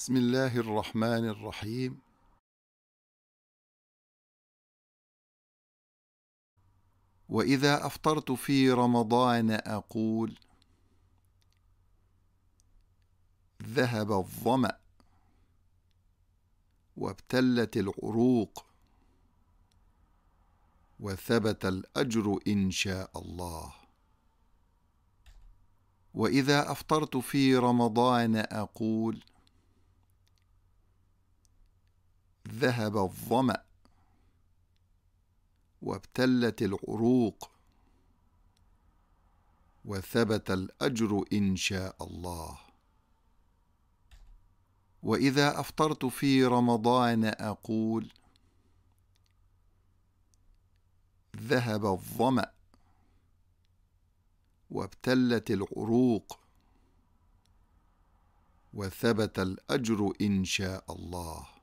بسم الله الرحمن الرحيم واذا افطرت في رمضان اقول ذهب الظما وابتلت العروق وثبت الاجر ان شاء الله واذا افطرت في رمضان اقول ذهب الظمأ وابتلت العروق وثبت الأجر إن شاء الله وإذا أفطرت في رمضان أقول ذهب الظمأ وابتلت العروق وثبت الأجر إن شاء الله